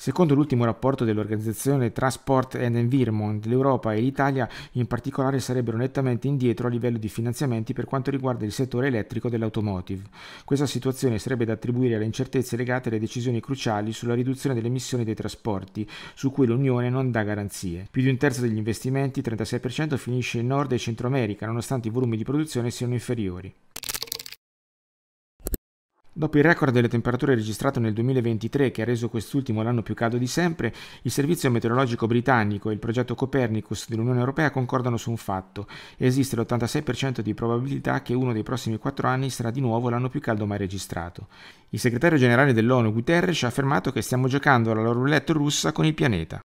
Secondo l'ultimo rapporto dell'organizzazione Transport and Environment, l'Europa e l'Italia in particolare sarebbero nettamente indietro a livello di finanziamenti per quanto riguarda il settore elettrico dell'automotive. Questa situazione sarebbe da attribuire alle incertezze legate alle decisioni cruciali sulla riduzione delle emissioni dei trasporti, su cui l'Unione non dà garanzie. Più di un terzo degli investimenti, 36%, finisce in Nord e Centro America, nonostante i volumi di produzione siano inferiori. Dopo il record delle temperature registrato nel 2023, che ha reso quest'ultimo l'anno più caldo di sempre, il Servizio Meteorologico Britannico e il progetto Copernicus dell'Unione Europea concordano su un fatto. Esiste l'86% di probabilità che uno dei prossimi quattro anni sarà di nuovo l'anno più caldo mai registrato. Il segretario generale dell'ONU, Guterres, ha affermato che stiamo giocando alla roulette russa con il pianeta.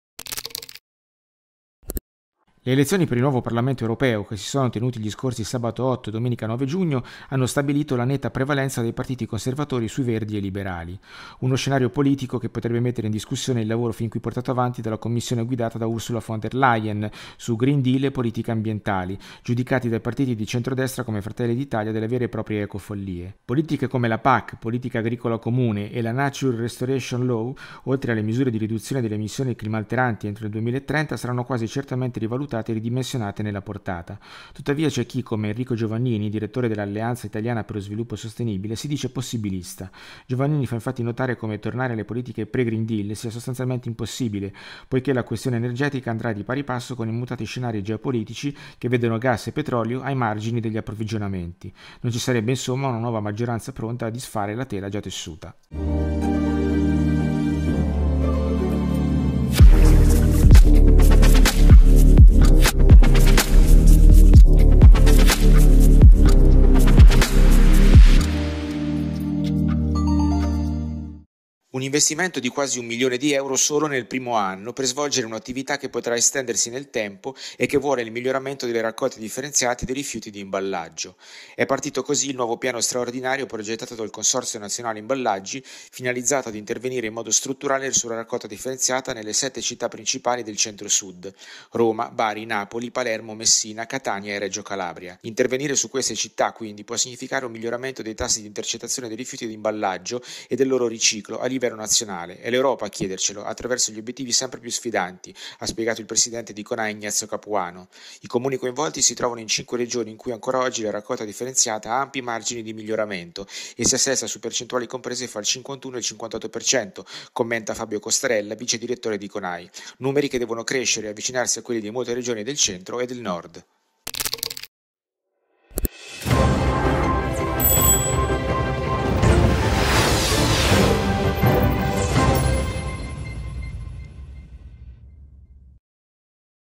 Le elezioni per il nuovo Parlamento europeo, che si sono tenuti gli scorsi sabato 8 e domenica 9 giugno, hanno stabilito la netta prevalenza dei partiti conservatori sui verdi e liberali. Uno scenario politico che potrebbe mettere in discussione il lavoro fin qui portato avanti dalla commissione guidata da Ursula von der Leyen su Green Deal e politiche ambientali, giudicati dai partiti di centrodestra come Fratelli d'Italia delle vere e proprie ecofollie. Politiche come la PAC, politica agricola comune e la Natural Restoration Law, oltre alle misure di riduzione delle emissioni climalteranti entro il 2030, saranno quasi certamente rivalutate state ridimensionate nella portata. Tuttavia c'è chi, come Enrico Giovannini, direttore dell'Alleanza Italiana per lo Sviluppo Sostenibile, si dice possibilista. Giovannini fa infatti notare come tornare alle politiche pre-Green Deal sia sostanzialmente impossibile, poiché la questione energetica andrà di pari passo con i mutati scenari geopolitici che vedono gas e petrolio ai margini degli approvvigionamenti. Non ci sarebbe insomma una nuova maggioranza pronta a disfare la tela già tessuta. Un investimento di quasi un milione di euro solo nel primo anno per svolgere un'attività che potrà estendersi nel tempo e che vuole il miglioramento delle raccolte differenziate dei rifiuti di imballaggio. È partito così il nuovo piano straordinario progettato dal Consorzio Nazionale Imballaggi, finalizzato ad intervenire in modo strutturale sulla raccolta differenziata nelle sette città principali del centro-sud: Roma, Bari, Napoli, Palermo, Messina, Catania e Reggio Calabria. Intervenire su queste città, quindi, può significare un miglioramento dei tassi di intercettazione dei rifiuti di imballaggio e del loro riciclo a livello livello nazionale. È l'Europa a chiedercelo, attraverso gli obiettivi sempre più sfidanti, ha spiegato il presidente di Conai Ignazio Capuano. I comuni coinvolti si trovano in cinque regioni in cui ancora oggi la raccolta differenziata ha ampi margini di miglioramento e si assesta su percentuali comprese fra il 51 e il 58%, commenta Fabio Costarella, vice direttore di Conai. Numeri che devono crescere e avvicinarsi a quelli di molte regioni del centro e del nord.